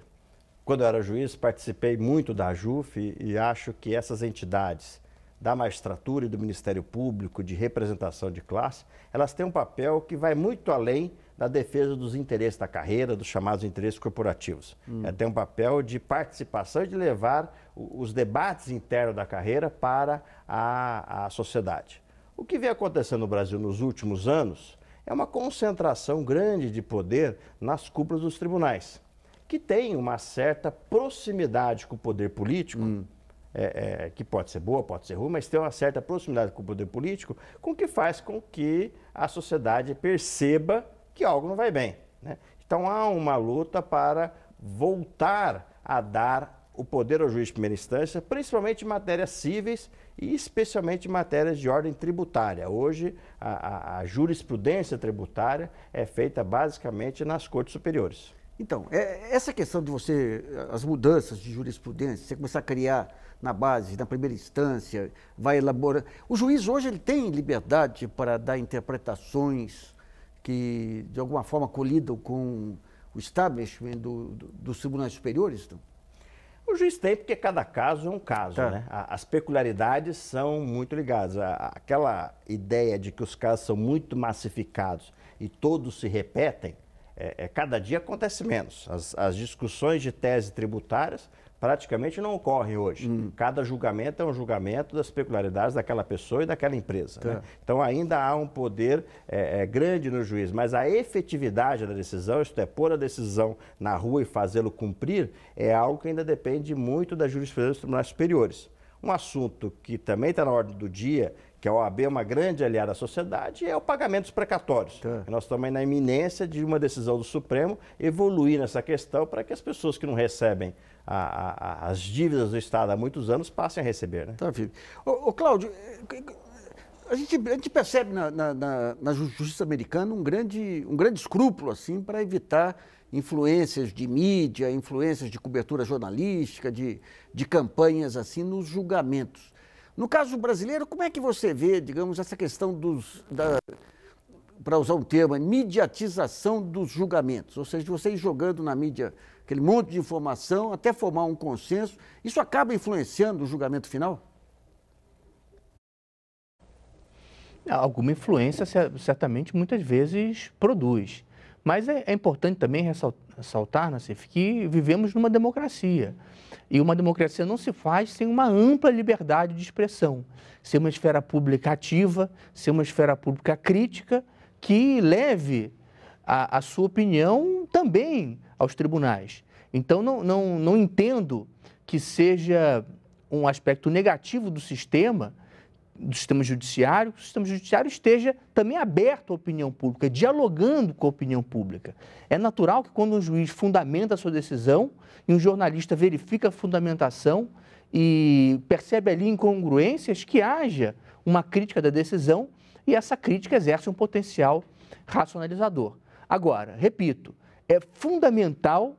quando eu era juiz participei muito da JUF e, e acho que essas entidades da magistratura e do Ministério Público de representação de classe, elas têm um papel que vai muito além da defesa dos interesses da carreira, dos chamados interesses corporativos. Hum. É, tem um papel de participação e de levar os debates internos da carreira para a, a sociedade. O que vem acontecendo no Brasil nos últimos anos é uma concentração grande de poder nas cúpulas dos tribunais, que tem uma certa proximidade com o poder político, hum. é, é, que pode ser boa, pode ser ruim, mas tem uma certa proximidade com o poder político, com que faz com que a sociedade perceba que algo não vai bem. Né? Então há uma luta para voltar a dar o poder ao juiz de primeira instância, principalmente em matérias cíveis e especialmente em matérias de ordem tributária. Hoje, a, a, a jurisprudência tributária é feita basicamente nas cortes superiores. Então, é, essa questão de você, eh, as mudanças de jurisprudência, você começar a criar na base, na primeira instância, vai elaborar. O juiz hoje ele tem liberdade para dar interpretações que, de alguma forma, colidam com o establishment do, do, dos tribunais superiores? Então? O juiz tem, porque cada caso é um caso, tá. né? As peculiaridades são muito ligadas. Aquela ideia de que os casos são muito massificados e todos se repetem, é, é cada dia acontece menos. As, as discussões de tese tributárias praticamente não ocorre hoje. Hum. Cada julgamento é um julgamento das peculiaridades daquela pessoa e daquela empresa. Tá. Né? Então ainda há um poder é, é, grande no juiz, mas a efetividade da decisão, isto é, pôr a decisão na rua e fazê-lo cumprir, é algo que ainda depende muito da jurisprudência dos tribunais superiores. Um assunto que também está na ordem do dia, que a OAB é uma grande aliada à sociedade, é o pagamento dos precatórios. Tá. Nós estamos na iminência de uma decisão do Supremo evoluir nessa questão para que as pessoas que não recebem a, a, as dívidas do Estado há muitos anos passem a receber. Né? Tá, filho. Ô, ô Cláudio, é, a gente, a gente percebe na, na, na, na justiça americana um grande, um grande escrúpulo assim para evitar influências de mídia, influências de cobertura jornalística, de, de campanhas assim nos julgamentos. No caso brasileiro, como é que você vê, digamos, essa questão dos, da, para usar um termo, mediatização dos julgamentos, ou seja, vocês jogando na mídia aquele monte de informação, até formar um consenso, isso acaba influenciando o julgamento final? É, alguma influência, certamente, muitas vezes produz. Mas é, é importante também ressaltar, Nassif, que vivemos numa democracia. E uma democracia não se faz sem uma ampla liberdade de expressão, sem uma esfera pública ativa, sem uma esfera pública crítica, que leve a, a sua opinião também aos tribunais. Então, não, não, não entendo que seja um aspecto negativo do sistema, do sistema judiciário, que o sistema judiciário esteja também aberto à opinião pública, dialogando com a opinião pública. É natural que quando um juiz fundamenta a sua decisão e um jornalista verifica a fundamentação e percebe ali incongruências, que haja uma crítica da decisão e essa crítica exerce um potencial racionalizador. Agora, repito, é fundamental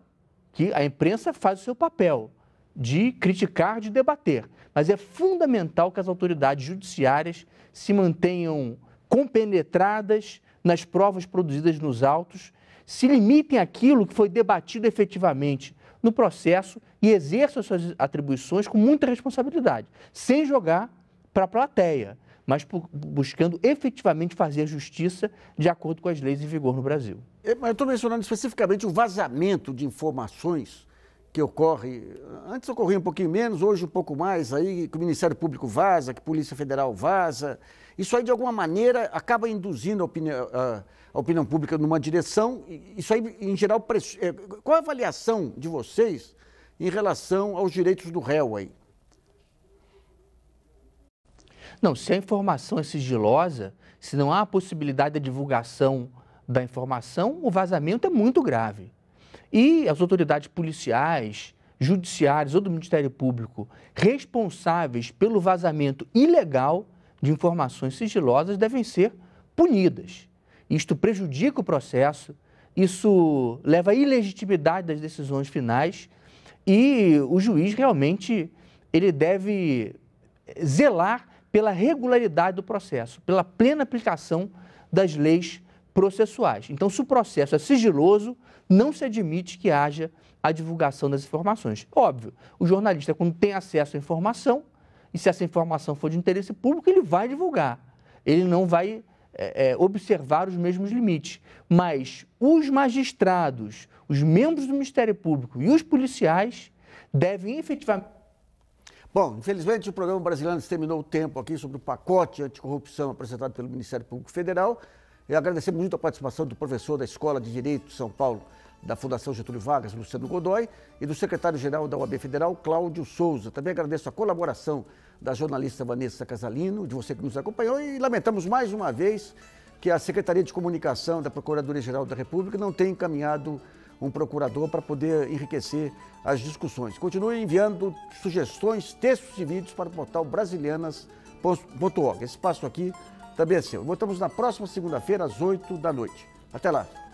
que a imprensa faça o seu papel de criticar, de debater, mas é fundamental que as autoridades judiciárias se mantenham compenetradas nas provas produzidas nos autos, se limitem àquilo que foi debatido efetivamente no processo e exerçam suas atribuições com muita responsabilidade, sem jogar para a plateia mas buscando efetivamente fazer justiça de acordo com as leis em vigor no Brasil. É, eu estou mencionando especificamente o vazamento de informações que ocorre. Antes ocorria um pouquinho menos, hoje um pouco mais, aí que o Ministério Público vaza, que a Polícia Federal vaza. Isso aí, de alguma maneira, acaba induzindo a opinião, a, a opinião pública numa direção. Isso aí, em geral, é, qual a avaliação de vocês em relação aos direitos do réu aí? Não, se a informação é sigilosa, se não há a possibilidade da divulgação da informação, o vazamento é muito grave. E as autoridades policiais, judiciárias ou do Ministério Público responsáveis pelo vazamento ilegal de informações sigilosas devem ser punidas. Isto prejudica o processo, isso leva à ilegitimidade das decisões finais e o juiz realmente ele deve zelar pela regularidade do processo, pela plena aplicação das leis processuais. Então, se o processo é sigiloso, não se admite que haja a divulgação das informações. Óbvio, o jornalista, quando tem acesso à informação, e se essa informação for de interesse público, ele vai divulgar. Ele não vai é, é observar os mesmos limites. Mas os magistrados, os membros do Ministério Público e os policiais devem efetivamente Bom, infelizmente o programa brasileiro terminou o tempo aqui sobre o pacote anticorrupção apresentado pelo Ministério Público Federal. Eu agradecemos muito a participação do professor da Escola de Direito de São Paulo, da Fundação Getúlio Vargas, Luciano Godoy, e do secretário-geral da UAB Federal, Cláudio Souza. Também agradeço a colaboração da jornalista Vanessa Casalino, de você que nos acompanhou, e lamentamos mais uma vez que a Secretaria de Comunicação da Procuradoria-Geral da República não tenha encaminhado um procurador para poder enriquecer as discussões. Continue enviando sugestões, textos e vídeos para o portal brasilianas.org. Esse espaço aqui também é seu. Voltamos na próxima segunda-feira, às 8 da noite. Até lá!